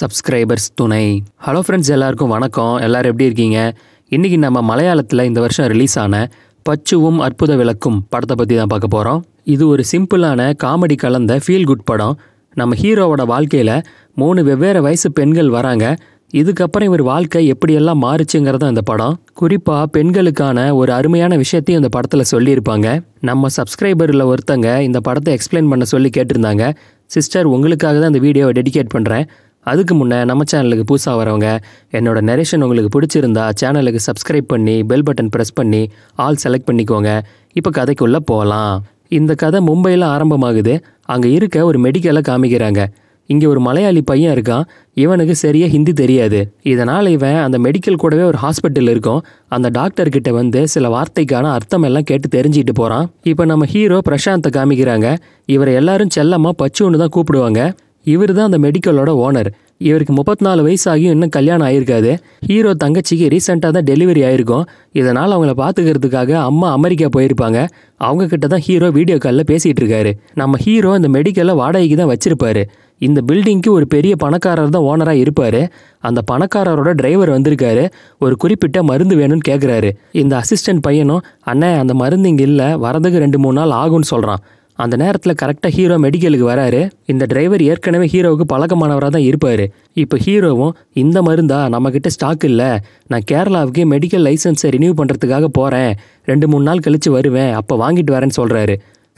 subscribers துணை hello friends எல்லாருக்கும் வணக்கம் எல்லோரும் எப்படி இருக்கீங்க இன்றைக்கி நம்ம மலையாளத்தில் இந்த வருஷம் ரிலீஸ் ஆன பச்சுவும் அற்புத விளக்கும் படத்தை பற்றி தான் பார்க்க போகிறோம் இது ஒரு சிம்பிளான காமெடி கலந்த ஃபீல் குட் படம் நம்ம ஹீரோவோட வாழ்க்கையில் மூணு வெவ்வேறு வயசு பெண்கள் வராங்க இதுக்கப்புறம் இவர் வாழ்க்கை எப்படியெல்லாம் மாறுச்சுங்கிறது அந்த படம் குறிப்பாக பெண்களுக்கான ஒரு அருமையான விஷயத்தையும் இந்த படத்தில் சொல்லியிருப்பாங்க நம்ம சப்ஸ்கிரைபரில் ஒருத்தங்க இந்த படத்தை எக்ஸ்பிளைன் பண்ண சொல்லி கேட்டிருந்தாங்க சிஸ்டர் உங்களுக்காக தான் இந்த வீடியோவை டெடிகேட் பண்ணுறேன் அதுக்கு முன்னே நம்ம சேனலுக்கு புதுசாக வரவங்க என்னோட நரேஷன் உங்களுக்கு பிடிச்சிருந்தா சேனலுக்கு சப்ஸ்கிரைப் பண்ணி பெல் பட்டன் ப்ரெஸ் பண்ணி ஆல் செலக்ட் பண்ணிக்கோங்க இப்போ கதைக்குள்ளே போகலாம் இந்த கதை மும்பையில் ஆரம்பமாகுது அங்கே இருக்க ஒரு மெடிக்கலை காமிக்கிறாங்க இங்கே ஒரு மலையாளி பையன் இருக்கான் இவனுக்கு சரியாக ஹிந்தி தெரியாது இதனால் இவன் அந்த மெடிக்கல் கூடவே ஒரு ஹாஸ்பிட்டல் இருக்கும் அந்த டாக்டர்கிட்ட வந்து சில வார்த்தைக்கான அர்த்தம் எல்லாம் கேட்டு தெரிஞ்சுக்கிட்டு போகிறான் இப்போ நம்ம ஹீரோ பிரசாந்தை காமிக்கிறாங்க இவரை எல்லாரும் செல்லமாக ஒன்று தான் கூப்பிடுவாங்க இவர் தான் அந்த மெடிக்கலோட ஓனர் இவருக்கு முப்பத்தி நாலு வயசு ஆகியும் இன்னும் கல்யாணம் ஆயிருக்காது ஹீரோ தங்கச்சிக்கு ரீசெண்டாக தான் டெலிவரி ஆயிருக்கும் இதனால் அவங்கள பார்த்துக்கிறதுக்காக அம்மா அமெரிக்கா போயிருப்பாங்க அவங்க கிட்ட தான் ஹீரோ வீடியோ காலில் பேசிகிட்டு இருக்காரு நம்ம ஹீரோ இந்த மெடிக்கலை வாடகைக்கு தான் வச்சிருப்பாரு இந்த பில்டிங்க்கு ஒரு பெரிய பணக்காரர் தான் ஓனராக இருப்பார் அந்த பணக்காரரோட டிரைவர் வந்திருக்காரு ஒரு குறிப்பிட்ட மருந்து வேணும்னு கேட்குறாரு இந்த அசிஸ்டன்ட் பையனும் அண்ணே அந்த மருந்து இங்கே இல்லை வரதுக்கு ரெண்டு மூணு நாள் ஆகும்னு சொல்கிறான் அந்த நேரத்தில் கரெக்டாக ஹீரோ மெடிக்கலுக்கு வராரு இந்த டிரைவர் ஏற்கனவே ஹீரோவுக்கு பழக்கமானவராக தான் இருப்பார் இப்போ ஹீரோவும் இந்த மருந்தா நம்மக்கிட்ட ஸ்டாக் இல்லை நான் கேரளாவுக்கு மெடிக்கல் லைசன்ஸை ரினியூ பண்ணுறதுக்காக போகிறேன் ரெண்டு மூணு நாள் கழித்து வருவேன் அப்போ வாங்கிட்டு வரேன்னு சொல்கிறாரு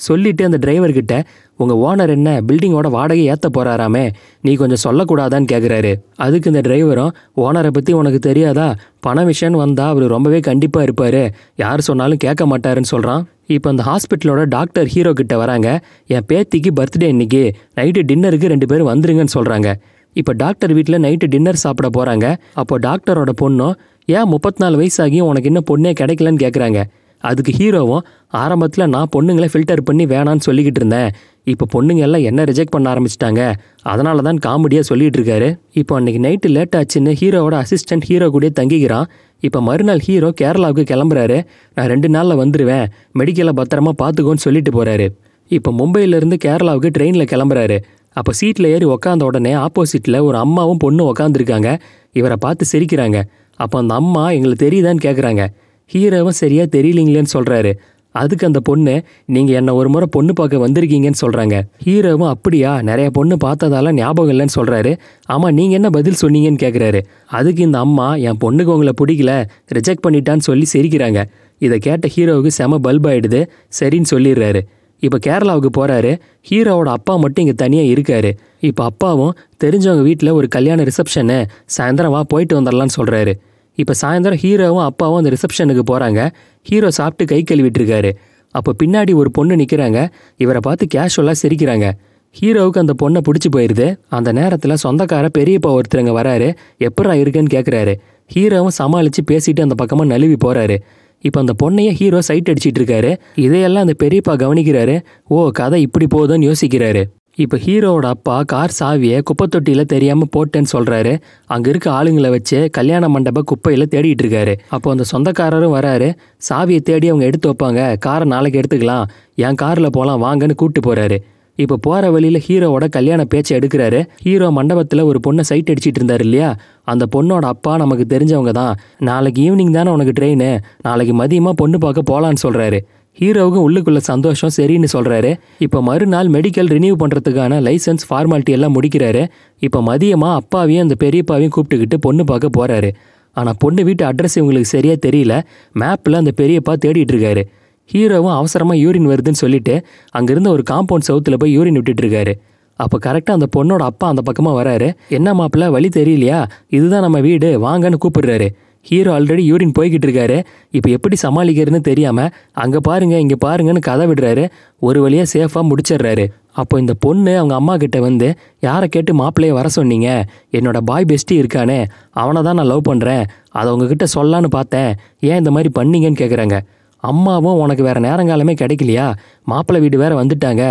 சொல்லிவிட்டு அந்த டிரைவர்கிட்ட உங்கள் ஓனர் என்ன பில்டிங்கோட வாடகை ஏற்ற போகிறாராமே நீ கொஞ்சம் சொல்லக்கூடாதான்னு கேட்குறாரு அதுக்கு இந்த டிரைவரும் ஓனரை பற்றி உனக்கு தெரியாதா பண விஷயம்னு வந்தால் அவர் ரொம்பவே கண்டிப்பாக இருப்பார் யார் சொன்னாலும் கேட்க மாட்டாருன்னு சொல்கிறான் இப்போ அந்த ஹாஸ்பிட்டலோட டாக்டர் ஹீரோ கிட்ட வராங்க என் பேத்திக்கு பர்த்டே இன்னைக்கு நைட்டு டின்னருக்கு ரெண்டு பேரும் வந்துருங்கன்னு சொல்கிறாங்க இப்போ டாக்டர் வீட்டில் நைட்டு டின்னர் சாப்பிட போகிறாங்க அப்போ டாக்டரோட பொண்ணும் ஏன் முப்பத்தி நாலு வயசாகியும் உனக்கு இன்னும் பொண்ணே கிடைக்கலன்னு கேட்குறாங்க அதுக்கு ஹீரோவும் ஆரம்பத்தில் நான் பொண்ணுங்களை ஃபில்டர் பண்ணி வேணான்னு சொல்லிக்கிட்டு இருந்தேன் இப்போ பொண்ணுங்க எல்லாம் என்ன ரிஜெக்ட் பண்ண ஆரம்பிச்சிட்டாங்க அதனால தான் காமெடியாக சொல்லிகிட்டு இருக்காரு இப்போ அன்றைக்கி நைட்டு லேட் ஆச்சுன்னு ஹீரோவோட அசிஸ்டண்ட் ஹீரோ கூட தங்கிக்கிறான் இப்போ மறுநாள் ஹீரோ கேரளாவுக்கு கிளம்புறாரு நான் ரெண்டு நாளில் வந்துடுவேன் மெடிக்கலை பத்திரமா பார்த்துக்கோன்னு சொல்லிட்டு போகிறாரு இப்போ மும்பையிலேருந்து கேரளாவுக்கு ட்ரெயினில் கிளம்புறாரு அப்போ சீட்டில் ஏறி உக்காந்த உடனே ஆப்போசிட்டில் ஒரு அம்மாவும் பொண்ணும் உக்காந்துருக்காங்க இவரை பார்த்து சிரிக்கிறாங்க அப்போ அந்த அம்மா எங்களுக்கு தெரியுதான்னு கேட்குறாங்க ஹீரோவும் சரியாக தெரியலீங்களேன்னு சொல்கிறாரு அதுக்கு அந்த பொண்ணு நீங்கள் என்னை ஒரு முறை பொண்ணு பார்க்க வந்திருக்கீங்கன்னு சொல்கிறாங்க ஹீரோவும் அப்படியா நிறைய பொண்ணு பார்த்ததால ஞாபகம் இல்லைன்னு சொல்கிறாரு ஆமா நீங்கள் என்ன பதில் சொன்னீங்கன்னு கேட்குறாரு அதுக்கு இந்த அம்மா என் பொண்ணுக்கு உங்களை பிடிக்கல ரிஜெக்ட் பண்ணிட்டான்னு சொல்லி சிரிக்கிறாங்க இதை கேட்ட ஹீரோவுக்கு செம பல்ப் ஆகிடுது சரின்னு சொல்லிடுறாரு இப்போ கேரளாவுக்கு போகிறாரு ஹீரோவோட அப்பா மட்டும் இங்கே தனியாக இருக்காரு இப்போ அப்பாவும் தெரிஞ்சவங்க வீட்டில் ஒரு கல்யாண ரிசப்ஷனு சாயந்தரம் வா போயிட்டு வந்துடலான்னு சொல்கிறாரு இப்போ சாயந்தரம் ஹீரோவும் அப்பாவும் அந்த ரிசப்ஷனுக்கு போகிறாங்க ஹீரோ சாப்பிட்டு கை கழுவிட்டுருக்காரு அப்போ பின்னாடி ஒரு பொண்ணு நிற்கிறாங்க இவரை பார்த்து கேஷுவலாக சிரிக்கிறாங்க ஹீரோவுக்கு அந்த பொண்ணை பிடிச்சி போயிடுது அந்த நேரத்தில் சொந்தக்கார பெரியப்பா ஒருத்தருங்க வராரு எப்படா இருக்குன்னு கேட்குறாரு ஹீரோவும் சமாளித்து பேசிட்டு அந்த பக்கமாக நழுவி போகிறாரு இப்போ அந்த பொண்ணையே ஹீரோ சைட் அடிச்சிட்டு இருக்காரு இதையெல்லாம் அந்த பெரியப்பா கவனிக்கிறாரு ஓ கதை இப்படி போதும்னு யோசிக்கிறாரு இப்போ ஹீரோவோட அப்பா கார் சாவியை குப்பைத்தொட்டியில் தொட்டியில் தெரியாமல் போட்டேன்னு சொல்கிறாரு அங்கே இருக்க ஆளுங்களை வச்சு கல்யாண மண்டப குப்பையில் தேடிட்டு இருக்காரு அப்போ அந்த சொந்தக்காரரும் வராரு சாவியை தேடி அவங்க எடுத்து வைப்பாங்க காரை நாளைக்கு எடுத்துக்கலாம் என் காரில் போகலாம் வாங்கன்னு கூப்பிட்டு போகிறாரு இப்போ போகிற வழியில் ஹீரோவோட கல்யாண பேச்சை எடுக்கிறாரு ஹீரோ மண்டபத்தில் ஒரு பொண்ணை சைட் அடிச்சிட்டு இருந்தார் இல்லையா அந்த பொண்ணோட அப்பா நமக்கு தெரிஞ்சவங்க தான் நாளைக்கு ஈவினிங் தானே உனக்கு ட்ரெயின் நாளைக்கு மதியமாக பொண்ணு பார்க்க போகலான்னு சொல்கிறாரு ஹீரோவுக்கு உள்ளுக்குள்ள சந்தோஷம் சரின்னு சொல்கிறாரு இப்போ மறுநாள் மெடிக்கல் ரினியூ பண்ணுறதுக்கான லைசன்ஸ் ஃபார்மாலிட்டி எல்லாம் முடிக்கிறாரு இப்போ மதியமாக அப்பாவையும் அந்த பெரியப்பாவையும் கூப்பிட்டுக்கிட்டு பொண்ணு பார்க்க போகிறாரு ஆனால் பொண்ணு வீட்டு அட்ரஸ் இவங்களுக்கு சரியாக தெரியல மேப்பில் அந்த பெரியப்பா தேடிட்டு இருக்காரு ஹீரோவும் அவசரமாக யூரின் வருதுன்னு சொல்லிட்டு அங்கேருந்து ஒரு காம்பவுண்ட் சவுத்தில் போய் யூரின் விட்டுட்டுருக்காரு அப்போ கரெக்டாக அந்த பொண்ணோட அப்பா அந்த பக்கமாக வராரு என்ன மாப்பிள்ள வழி தெரியலையா இதுதான் நம்ம வீடு வாங்கன்னு கூப்பிடுறாரு ஹீரோ ஆல்ரெடி யூரின் போய்கிட்டு இருக்காரு இப்போ எப்படி சமாளிக்கிறதுன்னு தெரியாமல் அங்கே பாருங்க இங்கே பாருங்கன்னு கதை விடுறாரு ஒரு வழியாக சேஃபாக முடிச்சிடுறாரு அப்போ இந்த பொண்ணு அவங்க அம்மா கிட்ட வந்து யாரை கேட்டு மாப்பிள்ளைய வர சொன்னீங்க என்னோட பாய் பெஸ்டி இருக்கானே அவனை தான் நான் லவ் பண்ணுறேன் அதை உங்ககிட்ட சொல்லான்னு பார்த்தேன் ஏன் இந்த மாதிரி பண்ணீங்கன்னு கேட்குறாங்க அம்மாவும் உனக்கு வேறு நேரங்காலமே கிடைக்கலையா மாப்பிள்ளை வீடு வேறு வந்துட்டாங்க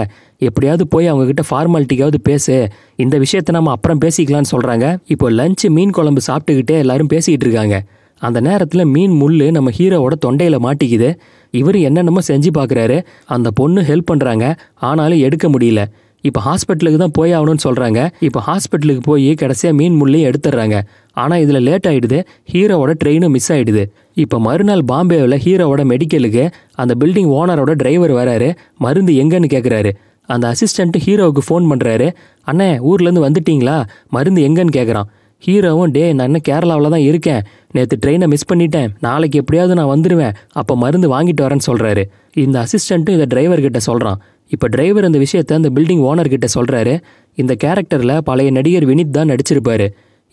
எப்படியாவது போய் அவங்கக்கிட்ட ஃபார்மாலிட்டிக்காவது பேசு இந்த விஷயத்தை நம்ம அப்புறம் பேசிக்கலான்னு சொல்கிறாங்க இப்போ லஞ்சு மீன் குழம்பு சாப்பிட்டுக்கிட்டே எல்லாரும் பேசிக்கிட்டு இருக்காங்க அந்த நேரத்தில் மீன் முள் நம்ம ஹீரோவோட தொண்டையில் மாட்டிக்குது இவர் என்னென்னமோ செஞ்சு பார்க்குறாரு அந்த பொண்ணு ஹெல்ப் பண்ணுறாங்க ஆனாலும் எடுக்க முடியல இப்போ ஹாஸ்பிட்டலுக்கு தான் போய் ஆகணும்னு சொல்கிறாங்க இப்போ ஹாஸ்பிட்டலுக்கு போய் கடைசியாக மீன் முள்ளையும் எடுத்துடுறாங்க ஆனால் இதில் லேட் ஆகிடுது ஹீரோவோட ட்ரெயினும் மிஸ் ஆகிடுது இப்போ மறுநாள் பாம்பேவில் ஹீரோவோட மெடிக்கலுக்கு அந்த பில்டிங் ஓனரோட டிரைவர் வராரு மருந்து எங்கன்னு கேட்குறாரு அந்த அசிஸ்டண்ட்டு ஹீரோவுக்கு ஃபோன் பண்ணுறாரு அண்ணே ஊர்லேருந்து வந்துட்டிங்களா மருந்து எங்கன்னு கேட்குறான் ஹீரோவும் டே நான் இன்னும் கேரளாவில் தான் இருக்கேன் நேற்று ட்ரெயினை மிஸ் பண்ணிட்டேன் நாளைக்கு எப்படியாவது நான் வந்துடுவேன் அப்போ மருந்து வாங்கிட்டு வரேன்னு சொல்கிறாரு இந்த அசிஸ்டண்ட்டும் இதை டிரைவர்கிட்ட சொல்கிறான் இப்போ டிரைவர் இந்த விஷயத்தை அந்த பில்டிங் ஓனர்கிட்ட சொல்கிறாரு இந்த கேரக்டரில் பழைய நடிகர் வினித் தான் நடிச்சிருப்பாரு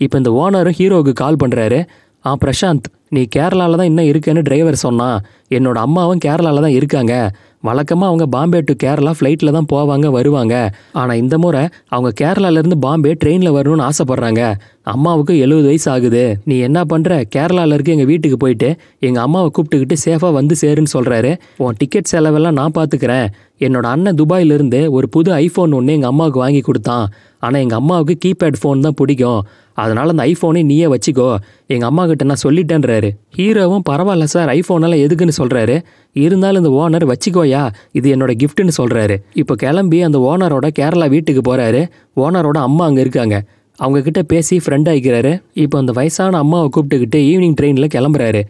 இப்போ இந்த ஓனரும் ஹீரோவுக்கு கால் பண்ணுறாரு ஆ பிரசாந்த் நீ கேரளாவில் தான் இன்னும் இருக்கேன்னு டிரைவர் சொன்னான் என்னோட அம்மாவும் கேரளாவில் தான் இருக்காங்க வழக்கமாக அவங்க பாம்பே டு கேரளா ஃப்ளைட்டில் தான் போவாங்க வருவாங்க ஆனால் இந்த முறை அவங்க கேரளாவிலேருந்து பாம்பே ட்ரெயினில் வரணும்னு ஆசைப்பட்றாங்க அம்மாவுக்கு எழுபது வயசு ஆகுது நீ என்ன பண்ணுற கேரளாவில் இருக்க எங்கள் வீட்டுக்கு போயிட்டு எங்கள் அம்மாவை கூப்பிட்டுக்கிட்டு சேஃபாக வந்து சேருன்னு சொல்கிறாரு உன் டிக்கெட் செலவெல்லாம் நான் பார்த்துக்கிறேன் என்னோட அண்ணன் துபாயிலிருந்து ஒரு புது ஐஃபோன் ஒன்று எங்கள் அம்மாவுக்கு வாங்கி கொடுத்தான் ஆனால் எங்கள் அம்மாவுக்கு கீபேட் ஃபோன் தான் பிடிக்கும் அதனால் அந்த ஐஃபோனே நீயே வச்சுக்கோ எங்கள் அம்மா கிட்ட நான் சொல்லிட்டேன்றாரு ஹீரோவும் பரவாயில்ல சார் ஐஃபோனெல்லாம் எதுக்குன்னு சொல்கிறாரு இருந்தாலும் இந்த ஓனர் வச்சுக்கோயா இது என்னோட கிஃப்ட்டுன்னு சொல்கிறாரு இப்போ கிளம்பி அந்த ஓனரோட கேரளா வீட்டுக்கு போகிறாரு ஓனரோட அம்மா அங்கே இருக்காங்க அவங்கக்கிட்ட பேசி ஃப்ரெண்ட் ஆகிக்கிறாரு இப்போ அந்த வயசான அம்மாவை கூப்பிட்டுக்கிட்டு ஈவினிங் ட்ரெயினில் கிளம்புறாரு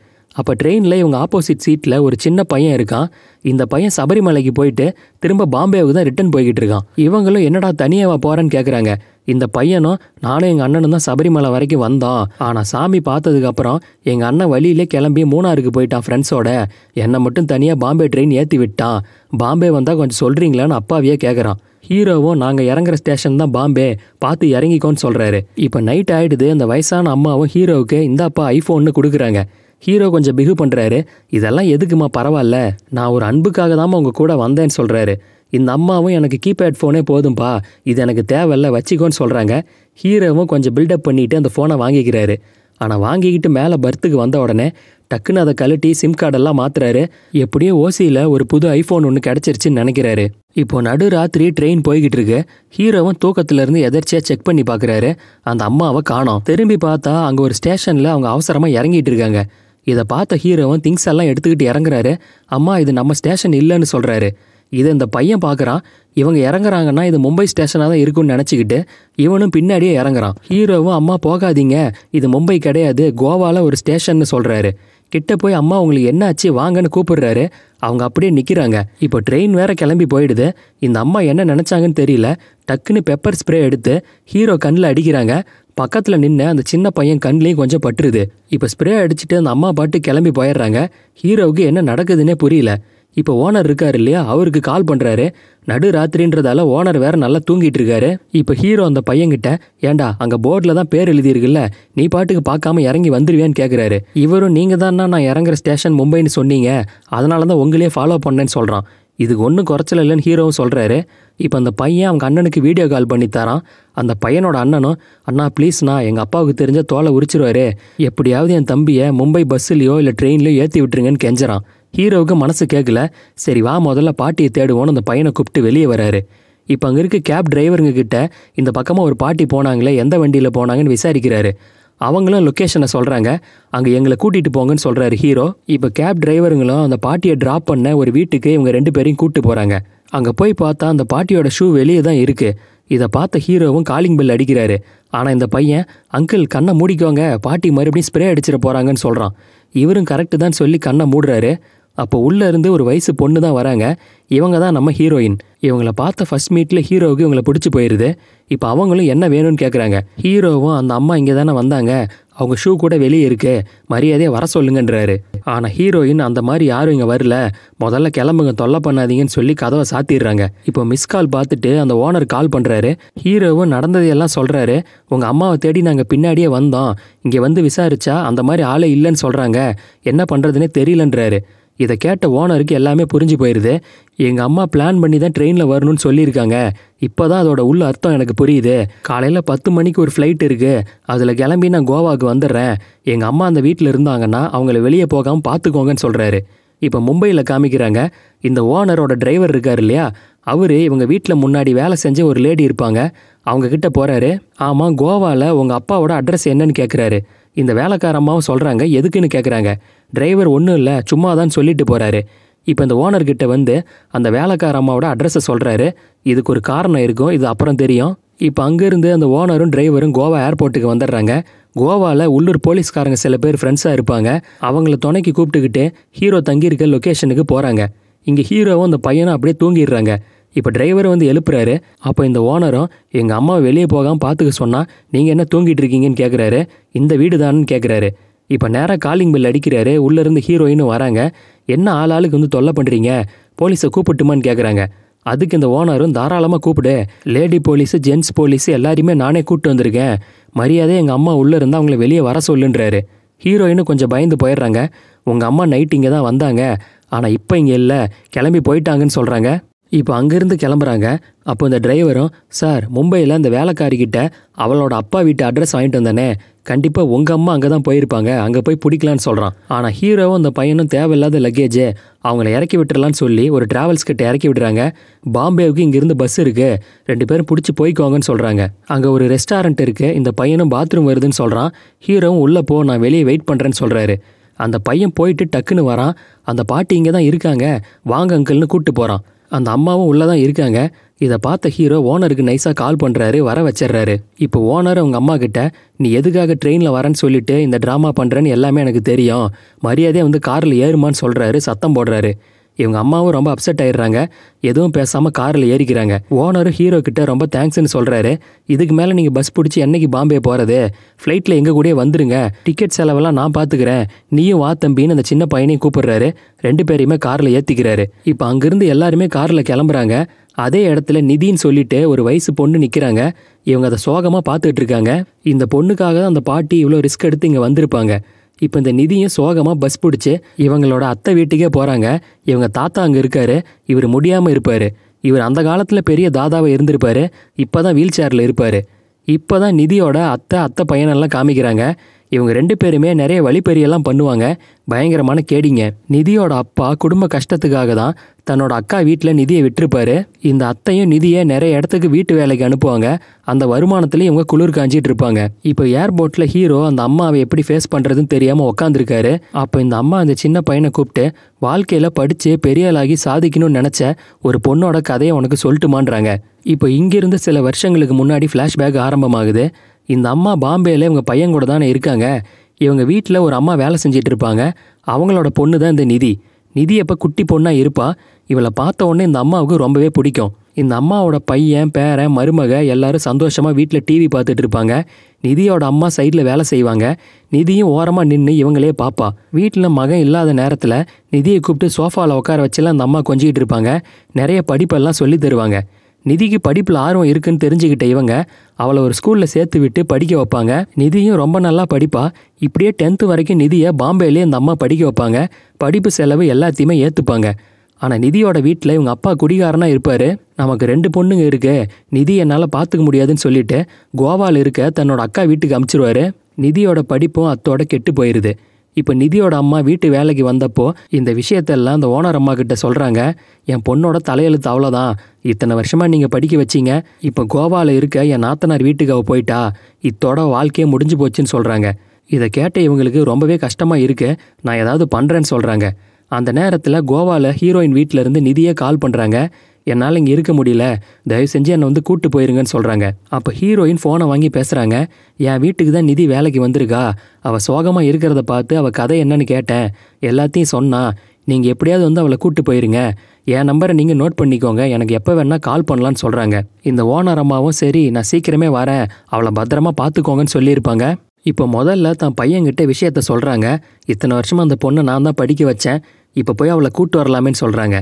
அப்போ ட்ரெயினில் இவங்க ஆப்போசிட் சீட்டில் ஒரு சின்ன பையன் இருக்கான் இந்த பையன் சபரிமலைக்கு போயிட்டு திரும்ப பாம்பேவுக்கு தான் ரிட்டர்ன் போய்கிட்டு இருக்கான் இவங்களும் என்னடா தனியாக போகிறேன்னு கேட்குறாங்க இந்த பையனும் நானும் எங்கள் அண்ணனும் தான் சபரிமலை வரைக்கும் வந்தோம் ஆனால் சாமி பார்த்ததுக்கப்புறம் எங்கள் அண்ணன் வழியிலே கிளம்பி மூணாருக்கு போயிட்டான் ஃப்ரெண்ட்ஸோட என்னை மட்டும் தனியாக பாம்பே ட்ரெயின் ஏற்றி விட்டான் பாம்பே வந்தால் கொஞ்சம் சொல்கிறீங்களான்னு அப்பாவியே கேட்குறான் ஹீரோவும் நாங்கள் இறங்குற ஸ்டேஷன் தான் பாம்பே பார்த்து இறங்கிக்கோன்னு சொல்கிறாரு இப்போ நைட் ஆகிடுது அந்த வயசான அம்மாவும் ஹீரோவுக்கு இந்த அப்பா ஐஃபோன்னு கொடுக்குறாங்க ஹீரோ கொஞ்சம் பிகு பண்ணுறாரு இதெல்லாம் எதுக்குமா பரவாயில்ல நான் ஒரு அன்புக்காக தான் உங்கள் கூட வந்தேன்னு சொல்கிறாரு இந்த அம்மாவும் எனக்கு கீபேட் ஃபோனே போதும்பா இது எனக்கு தேவையில்ல வச்சுக்கோன்னு சொல்கிறாங்க ஹீரோவும் கொஞ்சம் பில்டப் பண்ணிவிட்டு அந்த ஃபோனை வாங்கிக்கிறாரு ஆனால் வாங்கிக்கிட்டு மேலே பர்த்துக்கு வந்த உடனே டக்குன்னு அதை கழட்டி சிம் கார்டெல்லாம் மாற்றுறாரு எப்படியும் ஓசியில் ஒரு புது ஐஃபோன் ஒன்று கிடச்சிருச்சுன்னு நினைக்கிறாரு இப்போ நடு ராத்திரி ட்ரெயின் போய்கிட்டு இருக்கு ஹீரோவும் தூக்கத்துலேருந்து எதர்ச்சியாக செக் பண்ணி பார்க்குறாரு அந்த அம்மாவை காணோம் திரும்பி பார்த்தா அங்கே ஒரு ஸ்டேஷனில் அவங்க அவசரமாக இறங்கிட்டு இருக்காங்க இதை பார்த்த ஹீரோவும் திங்ஸ் எல்லாம் எடுத்துக்கிட்டு இறங்குறாரு அம்மா இது நம்ம ஸ்டேஷன் இல்லைன்னு சொல்கிறாரு இது இந்த பையன் பார்க்குறான் இவங்க இறங்குறாங்கன்னா இது மும்பை ஸ்டேஷனாக தான் இருக்கும்னு நினச்சிக்கிட்டு இவனும் பின்னாடியே இறங்குறான் ஹீரோவும் அம்மா போகாதீங்க இது மும்பை கிடையாது கோவாவில் ஒரு ஸ்டேஷன்னு சொல்கிறாரு கிட்ட போய் அம்மா உங்களுக்கு என்ன ஆச்சு வாங்கன்னு கூப்பிடுறாரு அவங்க அப்படியே நிற்கிறாங்க இப்போ ட்ரெயின் வேற கிளம்பி போயிடுது இந்த அம்மா என்ன நினச்சாங்கன்னு தெரியல டக்குன்னு பெப்பர் ஸ்ப்ரே எடுத்து ஹீரோ கண்ணில் அடிக்கிறாங்க பக்கத்தில் நின்று அந்த சின்ன பையன் கண்லேயும் கொஞ்சம் பட்டுருது இப்போ ஸ்ப்ரே அடிச்சுட்டு அந்த அம்மா பாட்டு கிளம்பி போயிடுறாங்க ஹீரோவுக்கு என்ன நடக்குதுன்னே புரியல இப்போ ஓனர் இருக்காரு இல்லையா அவருக்கு கால் பண்ணுறாரு நடு ராத்திரின்றதால ஓனர் வேற நல்லா தூங்கிட்டு இருக்காரு இப்போ ஹீரோ அந்த பையன்கிட்ட ஏண்டா அங்கே போர்டில் தான் பேர் எழுதியிருக்குல்ல நீ பாட்டுக்கு பார்க்காம இறங்கி வந்துருவேன்னு கேட்குறாரு இவரும் நீங்கள் தான் நான் இறங்குற ஸ்டேஷன் மும்பைன்னு சொன்னீங்க அதனால தான் உங்களையே ஃபாலோ பண்ணேன்னு சொல்கிறான் இதுக்கு ஒன்றும் குறைச்சல இல்லைன்னு ஹீரோவும் சொல்கிறாரு இப்போ அந்த பையன் அவங்க அண்ணனுக்கு வீடியோ கால் பண்ணித்தரான் தரான் அந்த பையனோட அண்ணனும் அண்ணா ப்ளீஸ்ண்ணா எங்கள் அப்பாவுக்கு தெரிஞ்ச தோலை உரிச்சிருவாரு எப்படியாவது என் தம்பியை மும்பை பஸ்ஸுலேயோ இல்லை ட்ரெயின்லையோ ஏற்றி விட்டுருங்கன்னு கெஞ்சிறான் ஹீரோவுக்கு மனசு கேட்கல சரி வா முதல்ல பாட்டியை தேடுவோன்னு அந்த பையனை கூப்பிட்டு வெளியே வராரு இப்போ அங்கே இருக்க கேப் டிரைவருங்க கிட்ட இந்த பக்கமாக ஒரு பாட்டி போனாங்களே எந்த வண்டியில் போனாங்கன்னு விசாரிக்கிறாரு அவங்களும் லொக்கேஷனை சொல்கிறாங்க அங்கே எங்களை கூட்டிகிட்டு போங்கன்னு சொல்கிறாரு ஹீரோ இப்போ கேப் டிரைவருங்களும் அந்த பாட்டியை ட்ராப் பண்ண ஒரு வீட்டுக்கு இவங்க ரெண்டு பேரையும் கூப்பிட்டு போகிறாங்க அங்கே போய் பார்த்தா அந்த பாட்டியோட ஷூ வெளியே தான் இருக்குது இதை பார்த்த ஹீரோவும் காலிங் பில் அடிக்கிறாரு ஆனால் இந்த பையன் அங்கிள் கண்ணை மூடிக்கோங்க பாட்டி மறுபடியும் ஸ்ப்ரே அடிச்சிட போகிறாங்கன்னு சொல்கிறான் இவரும் கரெக்டு தான் சொல்லி கண்ணை மூடுறாரு அப்போ இருந்து ஒரு வயசு பொண்ணு தான் வராங்க இவங்க தான் நம்ம ஹீரோயின் இவங்கள பார்த்த ஃபஸ்ட் மீட்டில் ஹீரோவுக்கு இவங்கள பிடிச்சி போயிடுது இப்போ அவங்களும் என்ன வேணும்னு கேட்குறாங்க ஹீரோவும் அந்த அம்மா இங்கே தானே வந்தாங்க அவங்க ஷூ கூட வெளியே இருக்கு மரியாதையை வர சொல்லுங்கன்றாரு ஆனால் ஹீரோயின் அந்த மாதிரி யாரும் இங்கே வரல முதல்ல கிளம்புங்க தொல்லை பண்ணாதீங்கன்னு சொல்லி கதவை சாத்திடுறாங்க இப்போ மிஸ் கால் பார்த்துட்டு அந்த ஓனர் கால் பண்ணுறாரு ஹீரோவும் நடந்ததையெல்லாம் சொல்கிறாரு உங்கள் அம்மாவை தேடி நாங்கள் பின்னாடியே வந்தோம் இங்கே வந்து விசாரிச்சா அந்த மாதிரி ஆளே இல்லைன்னு சொல்கிறாங்க என்ன பண்ணுறதுனே தெரியலன்றாரு இதை கேட்ட ஓனருக்கு எல்லாமே புரிஞ்சு போயிடுது எங்கள் அம்மா பிளான் பண்ணி தான் ட்ரெயினில் வரணும்னு சொல்லியிருக்காங்க இப்போ தான் அதோட உள்ள அர்த்தம் எனக்கு புரியுது காலையில் பத்து மணிக்கு ஒரு ஃப்ளைட் இருக்குது அதில் கிளம்பி நான் கோவாவுக்கு வந்துடுறேன் எங்கள் அம்மா அந்த வீட்டில் இருந்தாங்கன்னா அவங்கள வெளியே போகாமல் பார்த்துக்கோங்கன்னு சொல்கிறாரு இப்போ மும்பையில் காமிக்கிறாங்க இந்த ஓனரோட டிரைவர் இருக்கார் இல்லையா அவர் இவங்க வீட்டில் முன்னாடி வேலை செஞ்ச ஒரு லேடி இருப்பாங்க அவங்கக்கிட்ட போகிறாரு ஆமாம் கோவாவில் உங்கள் அப்பாவோட அட்ரஸ் என்னன்னு கேட்குறாரு இந்த வேலைக்காரம்மாவும் சொல்கிறாங்க எதுக்குன்னு கேட்குறாங்க டிரைவர் ஒன்றும் இல்லை சும்மா தான் சொல்லிட்டு போகிறாரு இப்போ இந்த ஓனர்கிட்ட வந்து அந்த வேலைக்கார அம்மாவோட அட்ரஸை சொல்கிறாரு இதுக்கு ஒரு காரணம் இருக்கும் இது அப்புறம் தெரியும் இப்போ அங்கேருந்து அந்த ஓனரும் டிரைவரும் கோவா ஏர்போர்ட்டுக்கு வந்துடுறாங்க கோவாவில் உள்ளூர் போலீஸ்காரங்க சில பேர் ஃப்ரெண்ட்ஸாக இருப்பாங்க அவங்கள துணைக்கு கூப்பிட்டுக்கிட்டு ஹீரோ தங்கியிருக்க லொக்கேஷனுக்கு போகிறாங்க இங்கே ஹீரோவும் அந்த பையனும் அப்படியே தூங்கிடுறாங்க இப்போ டிரைவர் வந்து எழுப்புறாரு அப்போ இந்த ஓனரும் எங்கள் அம்மா வெளியே போகாமல் பார்த்துக்க சொன்னால் நீங்கள் என்ன தூங்கிட்டு இருக்கீங்கன்னு கேட்குறாரு இந்த வீடு தான்னு கேட்குறாரு இப்போ நேராக காலிங் பில் அடிக்கிறாரு உள்ளேருந்து ஹீரோயினும் வராங்க என்ன ஆள் ஆளுக்கு வந்து தொல்லை பண்ணுறீங்க போலீஸை கூப்பிட்டுமான்னு கேட்குறாங்க அதுக்கு இந்த ஓனரும் தாராளமாக கூப்பிடு லேடி போலீஸு ஜென்ட்ஸ் போலீஸு எல்லாரையுமே நானே கூப்பிட்டு வந்திருக்கேன் மரியாதை எங்கள் அம்மா உள்ளே இருந்தால் அவங்கள வெளியே வர சொல்லுன்றாரு ஹீரோயினும் கொஞ்சம் பயந்து போயிடுறாங்க உங்கள் அம்மா நைட் இங்கே தான் வந்தாங்க ஆனால் இப்போ இங்கே இல்லை கிளம்பி போயிட்டாங்கன்னு சொல்கிறாங்க இப்போ அங்கேருந்து கிளம்புறாங்க அப்போ இந்த டிரைவரும் சார் மும்பையில் அந்த வேலைக்காரிக்கிட்ட அவளோட அப்பா வீட்டு அட்ரஸ் வாங்கிட்டு வந்தானே கண்டிப்பாக உங்கள் அம்மா அங்கே தான் போயிருப்பாங்க அங்கே போய் பிடிக்கலான்னு சொல்கிறான் ஆனால் ஹீரோவும் அந்த பையனும் தேவையில்லாத லக்கேஜு அவங்கள இறக்கி விட்டுறலான்னு சொல்லி ஒரு டிராவல்ஸ் கிட்ட இறக்கி விடுறாங்க பாம்பேவுக்கு இங்கேருந்து பஸ் இருக்குது ரெண்டு பேரும் பிடிச்சி போய்க்கோங்கன்னு சொல்கிறாங்க அங்கே ஒரு ரெஸ்டாரண்ட் இருக்குது இந்த பையனும் பாத்ரூம் வருதுன்னு சொல்கிறான் ஹீரோவும் உள்ளே போ நான் வெளியே வெயிட் பண்ணுறேன்னு சொல்கிறாரு அந்த பையன் போயிட்டு டக்குன்னு வரான் அந்த பாட்டி இங்கே தான் இருக்காங்க வாங்க அங்கிள்னு கூப்பிட்டு போகிறான் அந்த அம்மாவும் உள்ளே தான் இருக்காங்க இதை பார்த்த ஹீரோ ஓனருக்கு நைஸாக கால் பண்ணுறாரு வர வச்சிடுறாரு இப்போ ஓனர் அவங்க அம்மா கிட்ட நீ எதுக்காக ட்ரெயினில் வரேன்னு சொல்லிட்டு இந்த ட்ராமா பண்ணுறேன்னு எல்லாமே எனக்கு தெரியும் மரியாதையாக வந்து காரில் ஏறுமான்னு சொல்கிறாரு சத்தம் போடுறாரு இவங்க அம்மாவும் ரொம்ப அப்செட் ஆயிடுறாங்க எதுவும் பேசாமல் காரில் ஏறிக்கிறாங்க ஓனரும் ஹீரோ கிட்ட ரொம்ப தேங்க்ஸ்னு சொல்கிறாரு இதுக்கு மேலே நீங்கள் பஸ் பிடிச்சி என்னைக்கு பாம்பே போகிறது ஃப்ளைட்டில் எங்கள் கூட வந்துருங்க டிக்கெட் செலவெல்லாம் நான் பார்த்துக்கிறேன் நீயும் வா தம்பின்னு அந்த சின்ன பையனையும் கூப்பிடுறாரு ரெண்டு பேரையுமே காரில் ஏற்றிக்கிறாரு இப்போ அங்கேருந்து எல்லாருமே காரில் கிளம்புறாங்க அதே இடத்துல நிதின்னு சொல்லிட்டு ஒரு வயசு பொண்ணு நிற்கிறாங்க இவங்க அதை சோகமாக பார்த்துக்கிட்டு இருக்காங்க இந்த பொண்ணுக்காக தான் அந்த பாட்டி இவ்வளோ ரிஸ்க் எடுத்து இங்கே வந்திருப்பாங்க இப்போ இந்த நிதியும் சோகமாக பஸ் பிடிச்சி இவங்களோட அத்தை வீட்டுக்கே போகிறாங்க இவங்க தாத்தா அங்கே இருக்கார் இவர் முடியாமல் இருப்பார் இவர் அந்த காலத்தில் பெரிய தாதாவை இருந்திருப்பார் இப்போ தான் வீல் சேரில் இருப்பார் இப்போ தான் நிதியோட அத்தை அத்தை பையனெல்லாம் காமிக்கிறாங்க இவங்க ரெண்டு பேருமே நிறைய வழிப்பெறியெல்லாம் பண்ணுவாங்க பயங்கரமான கேடிங்க நிதியோட அப்பா குடும்ப கஷ்டத்துக்காக தான் தன்னோட அக்கா வீட்டில் நிதியை விட்டுருப்பாரு இந்த அத்தையும் நிதியை நிறைய இடத்துக்கு வீட்டு வேலைக்கு அனுப்புவாங்க அந்த வருமானத்துலேயும் இவங்க குளிர் காஞ்சிட்டு இருப்பாங்க இப்போ ஏர்போர்ட்டில் ஹீரோ அந்த அம்மாவை எப்படி ஃபேஸ் பண்ணுறதுன்னு தெரியாமல் உட்காந்துருக்காரு அப்போ இந்த அம்மா அந்த சின்ன பையனை கூப்பிட்டு வாழ்க்கையில் படித்து பெரியாளாகி சாதிக்கணும்னு நினச்ச ஒரு பொண்ணோட கதையை உனக்கு சொல்லட்டுமான்றாங்க இப்போ இங்கிருந்து சில வருஷங்களுக்கு முன்னாடி ஃப்ளாஷ்பேக் ஆரம்பமாகுது இந்த அம்மா பாம்பேயில் இவங்க பையன் கூட தானே இருக்காங்க இவங்க வீட்டில் ஒரு அம்மா வேலை செஞ்சிட்டு இருப்பாங்க அவங்களோட பொண்ணு தான் இந்த நிதி நிதி எப்போ குட்டி பொண்ணாக இருப்பா இவளை பார்த்த உடனே இந்த அம்மாவுக்கு ரொம்பவே பிடிக்கும் இந்த அம்மாவோட பையன் பேரன் மருமக எல்லாரும் சந்தோஷமாக வீட்டில் டிவி பார்த்துட்டு இருப்பாங்க நிதியோட அம்மா சைடில் வேலை செய்வாங்க நிதியும் ஓரமாக நின்று இவங்களே பார்ப்பா வீட்டில் மகன் இல்லாத நேரத்தில் நிதியை கூப்பிட்டு சோஃபாவில் உட்கார வச்செல்லாம் அந்த அம்மா கொஞ்சிக்கிட்டு இருப்பாங்க நிறைய படிப்பெல்லாம் சொல்லி தருவாங்க நிதிக்கு படிப்பில் ஆர்வம் இருக்குன்னு தெரிஞ்சுக்கிட்ட இவங்க அவளை ஒரு ஸ்கூலில் சேர்த்து விட்டு படிக்க வைப்பாங்க நிதியும் ரொம்ப நல்லா படிப்பா இப்படியே டென்த்து வரைக்கும் நிதியை பாம்பேலேயே அந்த அம்மா படிக்க வைப்பாங்க படிப்பு செலவு எல்லாத்தையுமே ஏற்றுப்பாங்க ஆனால் நிதியோட வீட்டில் இவங்க அப்பா குடிகாரனாக இருப்பார் நமக்கு ரெண்டு பொண்ணுங்க இருக்கு நிதி என்னால் பார்த்துக்க முடியாதுன்னு சொல்லிட்டு கோவாவில் இருக்க தன்னோட அக்கா வீட்டுக்கு அமுச்சிருவாரு நிதியோட படிப்பும் அத்தோட கெட்டு போயிடுது இப்போ நிதியோட அம்மா வீட்டு வேலைக்கு வந்தப்போ இந்த விஷயத்தெல்லாம் அந்த ஓனர் அம்மா கிட்ட சொல்கிறாங்க என் பொண்ணோட தலையெழுத்து அவ்வளோதான் இத்தனை வருஷமாக நீங்கள் படிக்க வச்சிங்க இப்போ கோவாவில் இருக்க என் நாத்தனார் வீட்டுக்கு அவ போயிட்டா இத்தோட வாழ்க்கையே முடிஞ்சு போச்சுன்னு சொல்கிறாங்க இதை கேட்ட இவங்களுக்கு ரொம்பவே கஷ்டமாக இருக்கு நான் ஏதாவது பண்ணுறேன்னு சொல்கிறாங்க அந்த நேரத்தில் கோவாவில் ஹீரோயின் வீட்டிலேருந்து நிதியே கால் பண்ணுறாங்க என்னால் இங்கே இருக்க முடியல தயவு செஞ்சு என்னை வந்து கூட்டு போயிருங்கன்னு சொல்கிறாங்க அப்போ ஹீரோயின் ஃபோனை வாங்கி பேசுகிறாங்க என் வீட்டுக்கு தான் நிதி வேலைக்கு வந்திருக்கா அவள் சோகமாக இருக்கிறத பார்த்து அவள் கதை என்னன்னு கேட்டேன் எல்லாத்தையும் சொன்னா நீங்கள் எப்படியாவது வந்து அவளை கூட்டு போயிருங்க என் நம்பரை நீங்கள் நோட் பண்ணிக்கோங்க எனக்கு எப்போ வேணால் கால் பண்ணலான்னு சொல்கிறாங்க இந்த ஓனர் அம்மாவும் சரி நான் சீக்கிரமே வரேன் அவளை பத்திரமா பார்த்துக்கோங்கன்னு சொல்லியிருப்பாங்க இப்போ முதல்ல தன் பையன்கிட்ட விஷயத்த சொல்கிறாங்க இத்தனை வருஷமாக அந்த பொண்ணை நான் தான் படிக்க வச்சேன் இப்போ போய் அவளை கூப்பிட்டு வரலாமேன்னு சொல்கிறாங்க